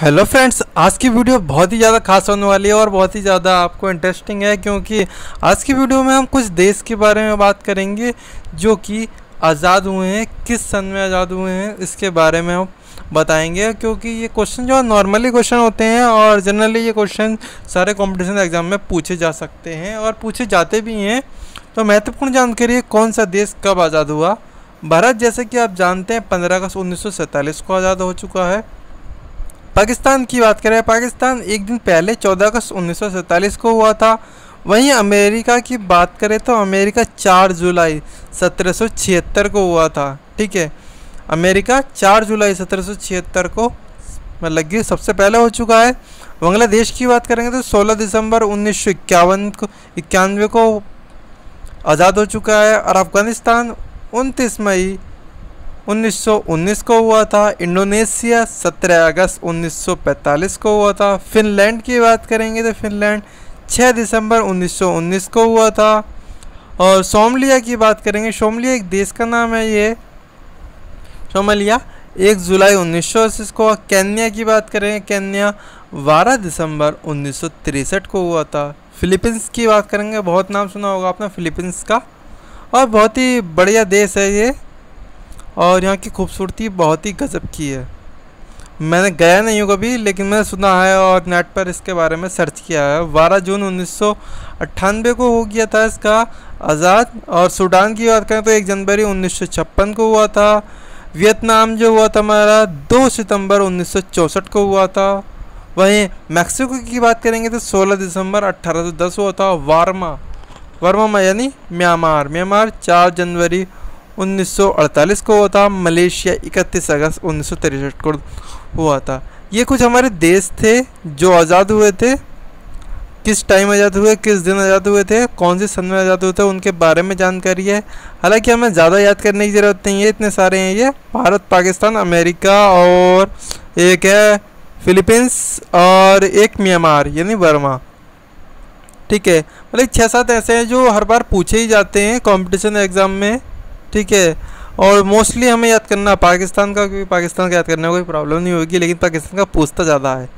hello friends आज की video बहुत ही ज़्यादा खास होने वाली है और बहुत ही ज़्यादा आपको इंटरेस्टिंग है क्योंकि आज की वीडियो में हम कुछ देश के बारे में बात करेंगे जो कि आज़ाद हुए हैं किस सन में आज़ाद हुए हैं इसके बारे में हम बताएंगे क्योंकि ये क्वेश्चन जो नॉर्मली क्वेश्चन होते हैं और जनरली ये क्वेश्चन सारे कॉम्पिटिशन एग्ज़ाम में पूछे जा सकते हैं और पूछे जाते भी हैं तो महत्वपूर्ण जानकारी है कौन सा देश कब आज़ाद हुआ भारत जैसे कि आप जानते हैं पंद्रह अगस्त उन्नीस को आज़ाद हो चुका है पाकिस्तान की बात करें पाकिस्तान एक दिन पहले चौदह अगस्त उन्नीस को हुआ था वहीं अमेरिका की बात करें तो अमेरिका 4 जुलाई 1776 को हुआ था ठीक है अमेरिका 4 जुलाई 1776 को मतलब कि सबसे पहले हो चुका है बांग्लादेश की बात करेंगे तो 16 दिसंबर उन्नीस को इक्यानवे को आज़ाद हो चुका है और अफ़गानिस्तान उनतीस मई 1919 को हुआ था इंडोनेशिया 17 अगस्त 1945 को हुआ था फिनलैंड की बात करेंगे तो फिनलैंड 6 दिसंबर 1919 को हुआ था और सोमलिया की बात करेंगे सोमलिया एक देश का नाम है ये सोमलिया एक जुलाई उन्नीस सौ अस्सी को केन्या की बात करेंगे केन्या 12 दिसंबर उन्नीस को हुआ था फिलीपींस की बात करेंगे बहुत नाम सुना होगा आपने फिलीपींस का और बहुत ही बढ़िया देश है ये और यहाँ की खूबसूरती बहुत ही गजब की है मैंने गया नहीं हूँ कभी लेकिन मैंने सुना है और नेट पर इसके बारे में सर्च किया है बारह जून उन्नीस को हो गया था इसका आज़ाद और सूडान की बात करें तो एक जनवरी उन्नीस को हुआ था वियतनाम जो हुआ था हमारा दो सितंबर उन्नीस को हुआ था वहीं मैक्सिको की बात करेंगे तो 16 दिसंबर 1810 हुआ था वार्मा वर्मा यानी म्यांमार म्यांमार 4 जनवरी 1948 को हुआ था मलेशिया 31 अगस्त उन्नीस को हुआ था ये कुछ हमारे देश थे जो आज़ाद हुए थे किस टाइम आज़ाद हुए किस दिन आज़ाद हुए थे कौन से सन में आज़ाद हुए थे उनके बारे में जानकारी है हालांकि हमें ज़्यादा याद करने की ज़रूरत नहीं है इतने सारे हैं ये भारत पाकिस्तान अमेरिका और एक है फिलीपींस और एक म्यांमार यानी बर्मा ठीक है मतलब छः सात ऐसे हैं जो हर बार पूछे ही जाते हैं कंपटीशन एग्ज़ाम में ठीक है और मोस्टली हमें याद करना पाकिस्तान का क्योंकि पाकिस्तान का याद करने में कोई प्रॉब्लम नहीं होगी लेकिन पाकिस्तान का पूछता ज़्यादा है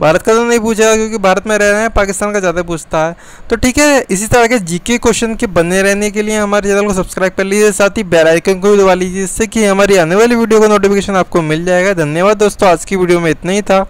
भारत का तो नहीं पूछेगा क्योंकि भारत में रह रहे हैं पाकिस्तान का ज़्यादा पूछता है तो ठीक है इसी तरह के जीके क्वेश्चन के बने रहने के लिए हमारे चैनल को सब्सक्राइब कर लीजिए साथ ही बेल आइकन को भी दबा लीजिए जिससे कि हमारी आने वाली वीडियो का नोटिफिकेशन आपको मिल जाएगा धन्यवाद दोस्तों आज की वीडियो में इतना ही था